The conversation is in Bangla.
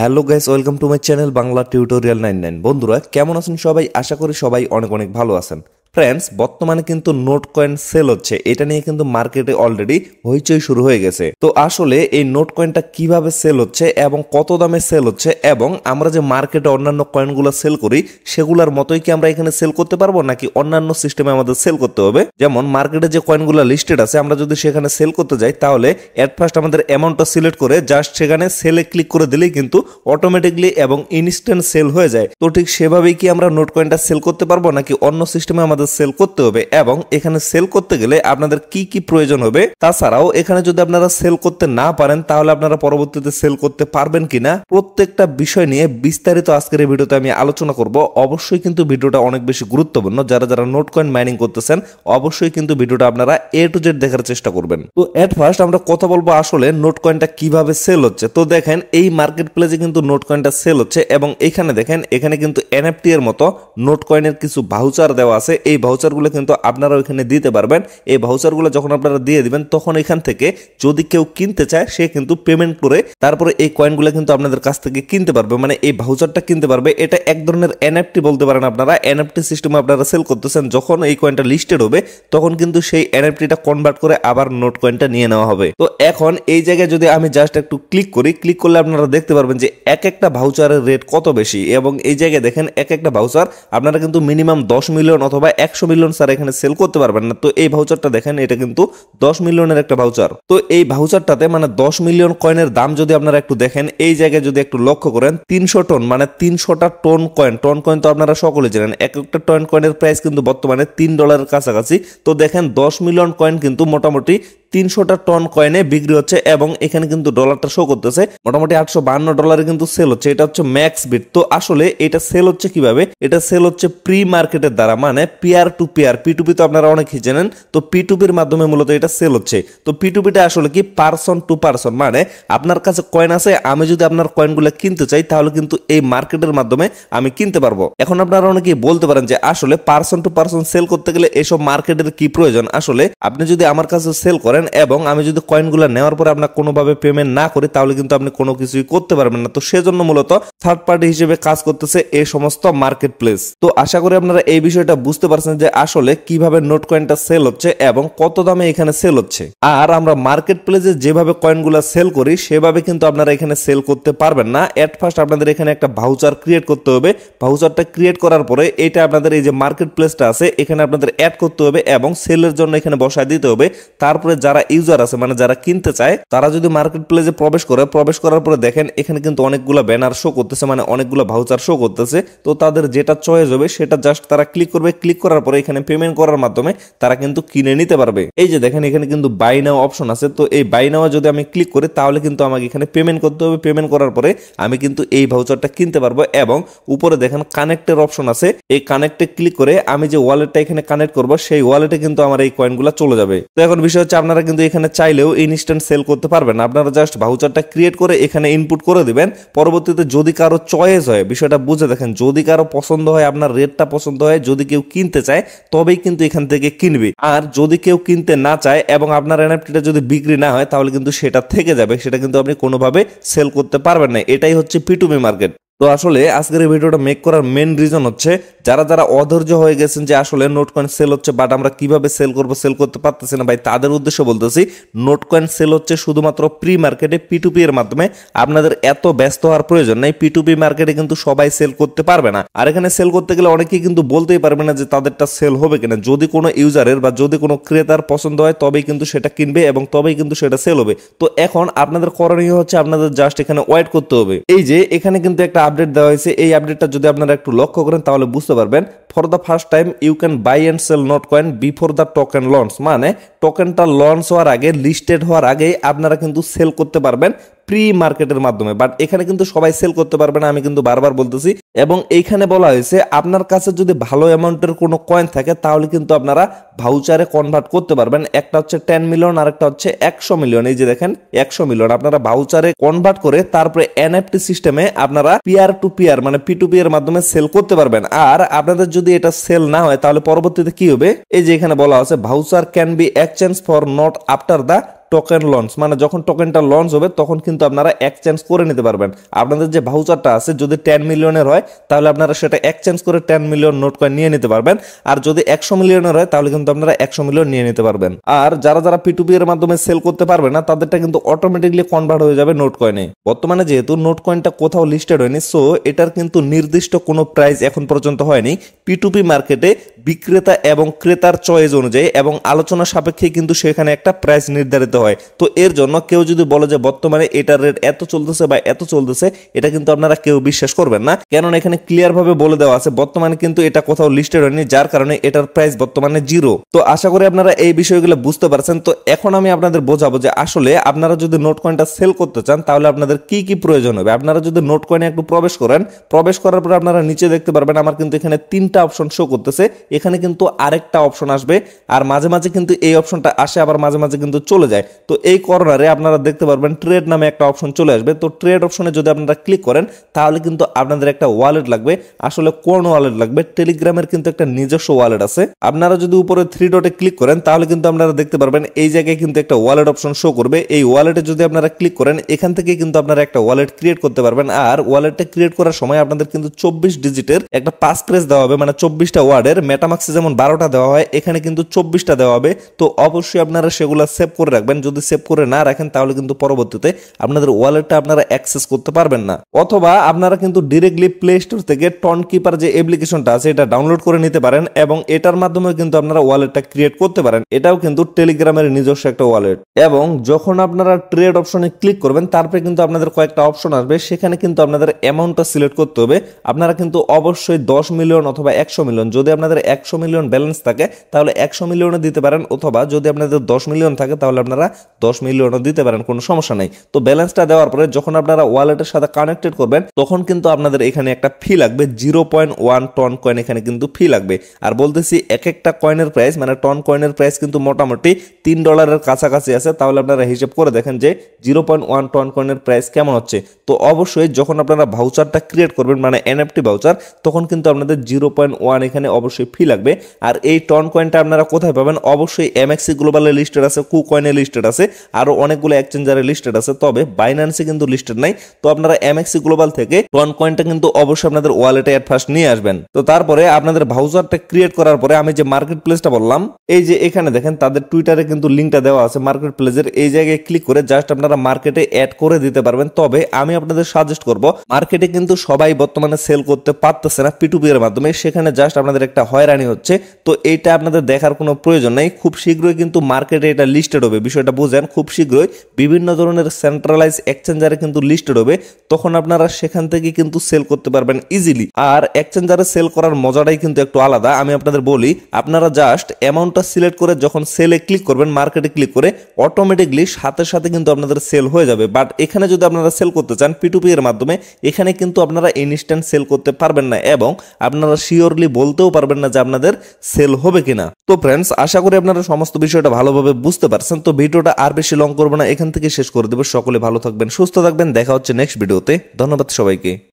hello guys welcome to my channel Bangla tutorial nine nine বন্ধুরা কেমন আছেন সবাই আশা করি সবাই অনেক অনেক ভালো আছেন ফ্রেন্ডস বর্তমানে কিন্তু নোট কয়েন সেল হচ্ছে এটা নিয়ে কিন্তু মার্কেটে অলরেডি হইচই শুরু হয়ে গেছে তো আসলে এই নোট কয়েনটা কিভাবে সেল হচ্ছে এবং কত দামে সেল হচ্ছে এবং আমরা যে মার্কেটে অন্যান্য কয়েনগুলো সেল করি সেগুলোর মতোই কি আমরা এখানে সেল করতে পারবো নাকি অন্যান্য সিস্টেমে আমাদের সেল করতে হবে যেমন মার্কেটে যে কয়েনগুলো লিস্টেড আছে আমরা যদি সেখানে সেল করতে যাই তাহলে অ্যাট ফার্স্ট আমাদের অ্যামাউন্টটা সিলেক্ট করে জাস্ট সেখানে সেলে ক্লিক করে দিলেই কিন্তু অটোমেটিকলি এবং ইনস্ট্যান্ট সেল হয়ে যায় তো ঠিক সেভাবেই কি আমরা নোট কয়েনটা সেল করতে পারবো নাকি অন্য সিস্টেমে আমাদের আপনাদের সেল করতে হবে এবং এখানে সেল করতে গেলে আপনাদের কি কি প্রয়োজন হবে তাছাড়াও এখানে যদি আপনারা সেল করতে না পারেন তাহলে আপনারা পরবর্তীতে সেল করতে পারবেন কিনা প্রত্যেকটা বিষয় নিয়ে বিস্তারিত আজকের এই ভিডিওতে আমি আলোচনা করব অবশ্যই কিন্তু ভিডিওটা অনেক বেশি গুরুত্বপূর্ণ যারা যারা নোট কয়েন মাইনিং করতেছেন অবশ্যই কিন্তু ভিডিওটা আপনারা এ টু জেড দেখার চেষ্টা করবেন তো অ্যাট ফার্স্ট আমরা কথা বলবো আসলে নোট কয়েনটা কিভাবে সেল হচ্ছে তো দেখেন এই মার্কেট প্লেসে কিন্তু নোট কয়েনটা সেল হচ্ছে এবং এখানে দেখেন এখানে কিন্তু এনএফটি এর মতো নোট কয়েনের কিছু ভাউচার দেওয়া আছে এই ভাউচারগুলো কিন্তু আপনারা ওইখানে দিতে পারবেন এই ভাউচারগুলো যখন আপনারা দিয়ে দিবেন তখন এখান থেকে যদি কেউ কিনতে চায় সে কিন্তু পেমেন্ট করে তারপরে এই কয়েনগুলো কিন্তু আপনাদের কাছ থেকে কিনতে পারবে মানে এই ভাউচারটা কিনতে পারবে এটা এক ধরনের এনএফটি বলতে পারেন আপনারা এনএফটি সিস্টেমে আপনারা সেল করতেছেন যখন এই কয়েনটা লিস্টেড হবে তখন কিন্তু সেই এনএফটিটা কনভার্ট করে আবার নোট কয়েনটা নিয়ে নেওয়া হবে তো এখন এই জায়গায় যদি আমি জাস্ট একটু ক্লিক করি ক্লিক করলে আপনারা দেখতে পারবেন যে এক একটা ভাউচারের রেট কত বেশি এবং এই জায়গায় দেখেন এক একটা ভাউচার আপনারা কিন্তু মিনিমাম দশ মিলিয়ন অথবা একশো মিলিয়ন স্যার এখানে সেল করতে পারবেন না তো এই ভাউচারটা দেখেন এটা কিন্তু দশ মিলিয়নের একটা ভাউচার তো এই ভাউচারটাতে মানে দশ মিলিয়ন কয়েনের দাম যদি আপনারা একটু দেখেন এই জায়গায় যদি একটু লক্ষ্য করেন তিনশো টন মানে তিনশোটা টন কয়েন টন কয়েন তো আপনারা সকলে জানেন এক একটা টন কয়েনের প্রাইস কিন্তু বর্তমানে তিন ডলারের কাছাকাছি তো দেখেন দশ মিলিয়ন কয়েন কিন্তু মোটামুটি তিনশোটা টন কয়েনে বিক্রি হচ্ছে এবং এখানে কিন্তু ডলারটা শো করতেছে মোটামুটি আটশো বান্ন ডলারে কিন্তু সেল হচ্ছে এটা হচ্ছে ম্যাক্স বিট তো আসলে এটা সেল হচ্ছে কিভাবে এটা সেল হচ্ছে প্রি মার্কেটের দ্বারা মানে পিয়ার টু পিয়ার পিটুপি তো আপনারা অনেক জানেন তো পিটুপির মাধ্যমে মূলত এটা সেল হচ্ছে তো পিটুপিটা আসলে কি পার্সন টু পার্সন মানে আপনার কাছে কয়েন আছে আমি যদি আপনার কয়েনগুলো কিনতে চাই তাহলে কিন্তু এই মার্কেটের মাধ্যমে আমি কিনতে পারবো এখন আপনারা অনেকেই বলতে পারেন যে আসলে পার্সন টু পার্সন সেল করতে গেলে এসব মার্কেটের কি প্রয়োজন আসলে আপনি যদি আমার কাছে সেল করেন পারেন এবং আমি যদি কয়েনগুলো নেওয়ার পরে আপনার কোনোভাবে পেমেন্ট না করি তাহলে কিন্তু আপনি কোনো কিছুই করতে পারবেন না তো সেজন্য মূলত থার্ড পার্টি হিসেবে কাজ করতেছে এই সমস্ত মার্কেট প্লেস তো আশা করি আপনারা এই বিষয়টা বুঝতে পারছেন যে আসলে কিভাবে নোট কয়েনটা সেল হচ্ছে এবং কত দামে এখানে সেল হচ্ছে আর আমরা মার্কেট প্লেসে যেভাবে কয়েনগুলো সেল করি সেভাবে কিন্তু আপনারা এখানে সেল করতে পারবেন না অ্যাট ফার্স্ট আপনাদের এখানে একটা ভাউচার ক্রিয়েট করতে হবে ভাউচারটা ক্রিয়েট করার পরে এটা আপনাদের এই যে মার্কেট প্লেসটা আছে এখানে আপনাদের অ্যাড করতে হবে এবং সেলের জন্য এখানে বসায় দিতে হবে তারপরে যারা ইউজার আছে মানে যারা কিনতে চায় তারা যদি মার্কেট প্লেসে প্রবেশ করে প্রবেশ করার পরে দেখেন এখানে কিন্তু অনেকগুলো ব্যানার শো করতেছে মানে অনেকগুলো ভাউচার শো করতেছে তো তাদের যেটা চয়েস হবে সেটা জাস্ট তারা ক্লিক করবে ক্লিক করার পরে এখানে পেমেন্ট করার মাধ্যমে তারা কিন্তু কিনে নিতে পারবে এই যে দেখেন এখানে কিন্তু বাই নাও অপশন আছে তো এই বাই নেওয়া যদি আমি ক্লিক করি তাহলে কিন্তু আমাকে এখানে পেমেন্ট করতে হবে পেমেন্ট করার পরে আমি কিন্তু এই ভাউচারটা কিনতে পারবো এবং উপরে দেখেন কানেক্টের অপশন আছে এই কানেক্টে ক্লিক করে আমি যে ওয়ালেটটা এখানে কানেক্ট করবো সেই ওয়ালেটে কিন্তু আমার এই কয়েনগুলো চলে যাবে তো এখন বিষয় হচ্ছে আপনারা আপনারা কিন্তু এখানে চাইলেও ইনস্ট্যান্ট সেল করতে পারবেন না আপনারা জাস্ট ভাউচারটা ক্রিয়েট করে এখানে ইনপুট করে দেবেন পরবর্তীতে যদি কারো চয়েস হয় বিষয়টা বুঝে দেখেন যদি কারো পছন্দ হয় আপনার রেটটা পছন্দ হয় যদি কেউ কিনতে চায় তবেই কিন্তু এখান থেকে কিনবে আর যদি কেউ কিনতে না চায় এবং আপনার এনএফটিটা যদি বিক্রি না হয় তাহলে কিন্তু সেটা থেকে যাবে সেটা কিন্তু আপনি কোনোভাবে সেল করতে পারবেন না এটাই হচ্ছে পিটুমি মার্কেট তো আসলে আজকের এই ভিডিওটা মেক করার মেন রিজন হচ্ছে যারা যারা অধৈর্য হয়ে গেছেন যে আসলে নোট কয়েন সেল হচ্ছে বাট আমরা কিভাবে সেল করব সেল করতে পারতেছি না ভাই তাদের উদ্দেশ্য বলতেছি নোট কয়েন সেল হচ্ছে শুধুমাত্র প্রি মার্কেটে পিটুপি এর মাধ্যমে আপনাদের এত ব্যস্ত হওয়ার প্রয়োজন নাই পিটুপি মার্কেটে কিন্তু সবাই সেল করতে পারবে না আর এখানে সেল করতে গেলে অনেকেই কিন্তু বলতেই পারবে না যে তাদেরটা সেল হবে কিনা যদি কোনো ইউজারের বা যদি কোনো ক্রেতার পছন্দ হয় তবেই কিন্তু সেটা কিনবে এবং তবেই কিন্তু সেটা সেল হবে তো এখন আপনাদের করণীয় হচ্ছে আপনাদের জাস্ট এখানে ওয়েট করতে হবে এই যে এখানে কিন্তু একটা আপডেট দেওয়া হয়েছে এই আপডেটটা যদি আপনারা একটু লক্ষ্য করেন তাহলে বুঝতে পারবেন for the first time you can buy and sell note coin before the token launch মানে টোকেনটা লঞ্চ হওয়ার আগে লিস্টেড হওয়ার আগেই আপনারা কিন্তু সেল করতে পারবেন প্রি মার্কেটের মাধ্যমে বাট এখানে কিন্তু সবাই সেল করতে পারবে না আমি কিন্তু বারবার বলতেছি এবং এইখানে বলা হয়েছে আপনার কাছে যদি ভালো অ্যামাউন্টের কোনো কয়েন থাকে তাহলে কিন্তু আপনারা ভাউচারে কনভার্ট করতে পারবেন একটা হচ্ছে টেন মিলিয়ন আর একটা হচ্ছে একশো মিলিয়ন এই যে দেখেন একশো মিলিয়ন আপনারা ভাউচারে কনভার্ট করে তারপরে এনএফটি সিস্টেমে আপনারা পিয়ার টু পিয়ার মানে পি টু পি এর মাধ্যমে সেল করতে পারবেন আর আপনাদের যদি এটা সেল না হয় তাহলে পরবর্তীতে কি হবে এই যে এখানে বলা আছে voucher can be exchange for not after the token launch মানে যখন টোকেনটা লঞ্চ হবে তখন কিন্তু আপনারা এক্সচেঞ্জ করে নিতে পারবেন আপনাদের যে ভাউচারটা আছে যদি টেন মিলিয়নের হয় তাহলে আপনারা সেটা এক্সচেঞ্জ করে টেন মিলিয়ন নোট কয়েন নিয়ে নিতে পারবেন আর যদি একশো মিলিয়নের হয় তাহলে কিন্তু আপনারা একশো মিলিয়ন নিয়ে নিতে পারবেন আর যারা যারা পিটুপি এর মাধ্যমে সেল করতে পারবে না তাদেরটা কিন্তু অটোমেটিকলি কনভার্ট হয়ে যাবে নোট কয়েনে বর্তমানে যেহেতু নোট কয়েনটা কোথাও লিস্টেড হয়নি সো এটার কিন্তু নির্দিষ্ট কোনো প্রাইস এখন পর্যন্ত হয়নি পিটুপি মার্কেটে বিক্রেতা এবং ক্রেতার চয়েস অনুযায়ী এবং আলোচনা সাপেক্ষে কিন্তু সেখানে একটা প্রাইস নির্ধারিত হয় তো এর জন্য কেউ যদি বলে যে বর্তমানে এটার রেট এত চলতেছে বা এত চলতেছে এটা কিন্তু আপনারা কেউ বিশ্বাস করবেন না কেননা এখানে ক্লিয়ারভাবে বলে দেওয়া আছে বর্তমানে কিন্তু এটা কোথাও লিস্টেড হয়নি যার কারণে এটার প্রাইস বর্তমানে জিরো তো আশা করি আপনারা এই বিষয়গুলো বুঝতে পারছেন তো এখন আমি আপনাদের বোঝাবো যে আসলে আপনারা যদি নোট কয়েনটা সেল করতে চান তাহলে আপনাদের কি কি প্রয়োজন হবে আপনারা যদি নোট কয়েনে একটু প্রবেশ করেন প্রবেশ করার পর আপনারা নিচে দেখতে পারবেন আমার কিন্তু এখানে তিনটা অপশন শো করতেছে এখানে কিন্তু আরেকটা অপশন আসবে আর মাঝে মাঝে কিন্তু এই অপশনটা আসে আবার মাঝে মাঝে কিন্তু চলে যায় তো এই করোনারে আপনারা দেখতে পারবেন ট্রেড নামে একটা অপশন চলে আসবে তো ট্রেড অপশনে যদি আপনারা ক্লিক করেন তাহলে কিন্তু আপনাদের একটা ওয়ালেট লাগবে আসলে কোন ওয়ালেট লাগবে টেলিগ্রামের কিন্তু একটা নিজস্ব ওয়ালেট আছে আপনারা যদি উপরে থ্রি ডটে ক্লিক করেন তাহলে কিন্তু আপনারা দেখতে পারবেন এই জায়গায় কিন্তু একটা ওয়ালেট অপশন শো করবে এই ওয়ালেটে যদি আপনারা ক্লিক করেন এখান থেকে কিন্তু আপনারা একটা ওয়ালেট ক্রিয়েট করতে পারবেন আর ওয়ালেটটা ক্রিয়েট করার সময় আপনাদের কিন্তু চব্বিশ ডিজিটের একটা পাস ক্রেস দেওয়া হবে মানে চব্বিশটা ওয়ার্ডের মেটামাক্সে যেমন বারোটা দেওয়া হয় এখানে কিন্তু চব্বিশটা দেওয়া হবে তো অবশ্যই আপনারা সেগুলো সেভ করে রাখবেন যদি সেভ করে না রাখেন তাহলে কিন্তু পরবর্তীতে আপনাদের ওয়ালেটটা আপনারা অ্যাক্সেস করতে পারবেন না অথবা আপনারা কিন্তু ডিরেক্টলি প্লে স্টোর থেকে টন কিপার যে অ্যাপ্লিকেশনটা আছে এটা ডাউনলোড করে নিতে পারেন এবং এটার মাধ্যমে কিন্তু আপনারা ওয়ালেটটা ক্রিয়েট করতে পারেন এটাও কিন্তু টেলিগ্রামের নিজস্ব একটা ওয়ালেট এবং যখন আপনারা ট্রেড অপশনে ক্লিক করবেন তারপরে কিন্তু আপনাদের কয়েকটা অপশন আসবে সেখানে কিন্তু আপনাদের অ্যামাউন্টটা সিলেক্ট করতে হবে আপনারা কিন্তু অবশ্যই দশ মিলিয়ন অথবা একশো মিলিয়ন যদি আপনাদের একশো মিলিয়ন ব্যালেন্স থাকে তাহলে একশো মিলিয়নও দিতে পারেন অথবা যদি আপনাদের দশ মিলিয়ন থাকে তাহলে আপনারা দশ মিলিয়নও দিতে পারেন কোনো সমস্যা নেই তো ব্যালেন্সটা দেওয়ার পরে যখন আপনারা ওয়ালেটের সাথে কানেক্টেড করবেন তখন কিন্তু আপনাদের এখানে একটা ফি লাগবে zero point one TON coin এখানে কিন্তু ফি লাগবে আর বলতেছি এক একটা কয়েনের প্রাইস মানে টন কয়েনের প্রাইস কিন্তু মোটামুটি তিন ডলারের কাছাকাছি আছে তাহলে আপনারা হিসেব করে দেখেন যে জিরো পয়েন্ট ওয়ান টন কয়েনের প্রাইস কেমন হচ্ছে তো অবশ্যই যখন আপনারা ভাউচারটা ক্রিয়েট করবেন মানে এনএফটি ভাউচার তখন কিন্তু আপনাদের জিরো পয়েন্ট ওয়ান এখানে অবশ্যই ফি লাগবে আর এই টন কয়েনটা আপনারা কোথায় পাবেন অবশ্যই এমএক্সি গ্লোবালের লিস্টেড আছে কু কয়েনের লিস্টেড আছে আরও অনেকগুলো এক্সচেঞ্জারের লিস্টেড আছে তবে বাইন্যান্সে কিন্তু লিস্টেড নাই তো আপনারা এমএক্সি গ্লোবাল থেকে টন কয়েনটা কিন্তু অবশ্যই আপনাদের ওয়ালেটে অ্যাট ফার্স্ট নিয়ে আসবেন তো তারপরে আপনাদের ভাউজারটা ক্রিয়েট করার পরে আমি যে মার্কেট প্লেসটা বললাম এই যে এখানে দেখেন তাদের টুইটারে কিন্তু লিঙ্কটা দেওয়া আছে মার্কেট প্লেসের এই জায়গায় ক্লিক করে জাস্ট আপনারা মার্কেটে অ্যাড করে দিতে পারবেন তবে আমি আপনাদের সাজেস্ট করব মার্কেটে কিন্তু সবাই বর্তমানে সেল করতে পারতেছে না পিটুপি এর মাধ্যমে সেখানে জাস্ট আপনাদের একটা হয় হয়রানি হচ্ছে তো এটা আপনাদের দেখার কোনো প্রয়োজন নাই খুব শীঘ্রই কিন্তু মার্কেটে এটা লিস্টেড হবে বিষয়টা বুঝেন খুব শীঘ্রই বিভিন্ন ধরনের সেন্ট্রালাইজ এক্সচেঞ্জারে কিন্তু লিস্টেড হবে তখন আপনারা সেখান থেকে কিন্তু সেল করতে পারবেন ইজিলি আর এক্সচেঞ্জারে সেল করার মজাটাই কিন্তু একটু আলাদা আমি আপনাদের বলি আপনারা জাস্ট অ্যামাউন্টটা সিলেক্ট করে যখন সেলে ক্লিক করবেন মার্কেটে ক্লিক করে অটোমেটিকলি সাথে সাথে কিন্তু আপনাদের সেল হয়ে যাবে বাট এখানে যদি আপনারা সেল করতে চান পিটুপি এর মাধ্যমে এখানে কিন্তু আপনারা ইনস্ট্যান্ট সেল করতে পারবেন না এবং আপনারা শিওরলি বলতেও পারবেন না আপনাদের সেল হবে কিনা তো ফ্রেন্ডস আশা করি আপনারা সমস্ত বিষয়টা ভালোভাবে বুঝতে পারছেন তো ভিডিওটা আর বেশি লং করবো না এখান থেকে শেষ করে দেবো সকলে ভালো থাকবেন সুস্থ থাকবেন দেখা হচ্ছে নেক্সট ভিডিওতে ধন্যবাদ সবাইকে